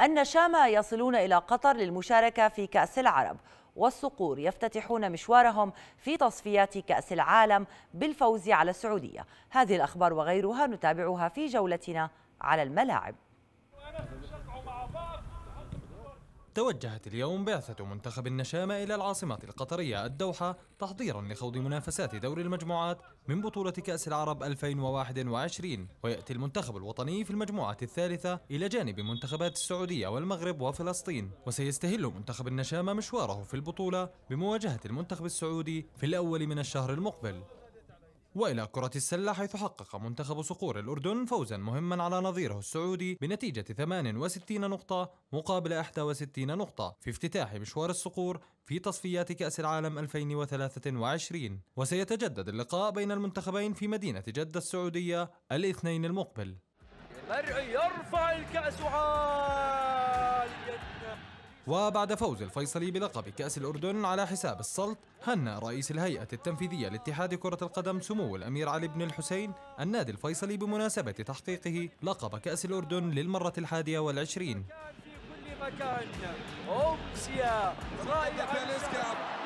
النشامى يصلون إلى قطر للمشاركة في كأس العرب والصقور يفتتحون مشوارهم في تصفيات كأس العالم بالفوز على السعودية هذه الأخبار وغيرها نتابعها في جولتنا على الملاعب توجهت اليوم بعثة منتخب النشامة إلى العاصمة القطرية الدوحة تحضيرا لخوض منافسات دوري المجموعات من بطولة كأس العرب 2021 ويأتي المنتخب الوطني في المجموعة الثالثة إلى جانب منتخبات السعودية والمغرب وفلسطين وسيستهل منتخب النشامة مشواره في البطولة بمواجهة المنتخب السعودي في الأول من الشهر المقبل والى كرة السلة حيث حقق منتخب صقور الاردن فوزا مهما على نظيره السعودي بنتيجة 68 نقطة مقابل 61 نقطة في افتتاح مشوار الصقور في تصفيات كأس العالم 2023 وسيتجدد اللقاء بين المنتخبين في مدينة جدة السعودية الاثنين المقبل مرعي يرفع الكأس عام وبعد فوز الفيصلي بلقب كأس الأردن على حساب السلط هنى رئيس الهيئة التنفيذية لاتحاد كرة القدم سمو الأمير علي بن الحسين النادي الفيصلي بمناسبة تحقيقه لقب كأس الأردن للمرة الحادية والعشرين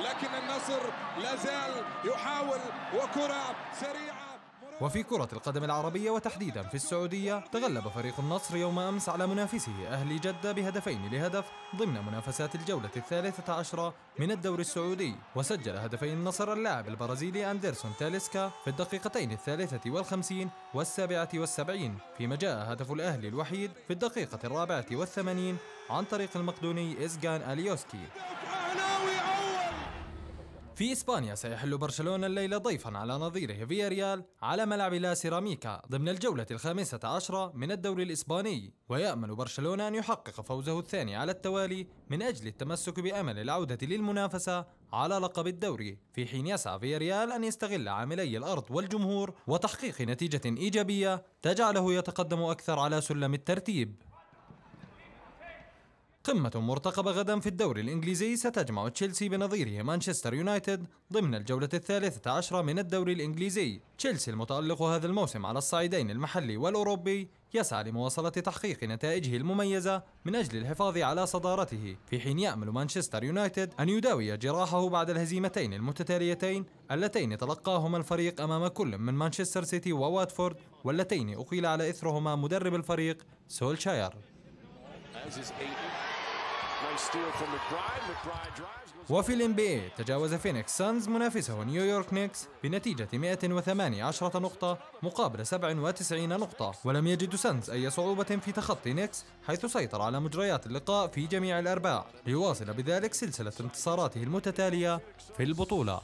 لكن النصر لازال يحاول وكرة سريعة وفي كرة القدم العربية وتحديدا في السعودية تغلب فريق النصر يوم أمس على منافسه أهلي جدة بهدفين لهدف ضمن منافسات الجولة الثالثة عشرة من الدوري السعودي وسجل هدفين النصر اللاعب البرازيلي أندرسون تاليسكا في الدقيقتين الثالثة والخمسين والسابعة والسبعين فيما جاء هدف الأهلي الوحيد في الدقيقة الرابعة والثمانين عن طريق المقدوني إزغان أليوسكي في إسبانيا سيحل برشلونة الليلة ضيفا على نظيره فياريال على ملعب لا سيراميكا ضمن الجولة الخامسة عشرة من الدوري الإسباني ويأمل برشلونة أن يحقق فوزه الثاني على التوالي من أجل التمسك بأمل العودة للمنافسة على لقب الدوري في حين يسعى فياريال أن يستغل عاملي الأرض والجمهور وتحقيق نتيجة إيجابية تجعله يتقدم أكثر على سلم الترتيب قمة مرتقبة غدا في الدوري الإنجليزي ستجمع تشيلسي بنظيره مانشستر يونايتد ضمن الجولة الثالثة عشرة من الدوري الإنجليزي تشيلسي المتألق هذا الموسم على الصعيدين المحلي والأوروبي يسعى لمواصلة تحقيق نتائجه المميزة من أجل الحفاظ على صدارته في حين يأمل مانشستر يونايتد أن يداوي جراحه بعد الهزيمتين المتتاليتين اللتين تلقاهما الفريق أمام كل من مانشستر سيتي وواتفورد واللتين أقيل على إثرهما مدرب الفريق سولشاير وفي الان بي تجاوز فينيكس سانز منافسه نيويورك نيكس بنتيجة 118 نقطة مقابل 97 نقطة ولم يجد سانز أي صعوبة في تخطي نيكس حيث سيطر على مجريات اللقاء في جميع الأرباع ليواصل بذلك سلسلة انتصاراته المتتالية في البطولة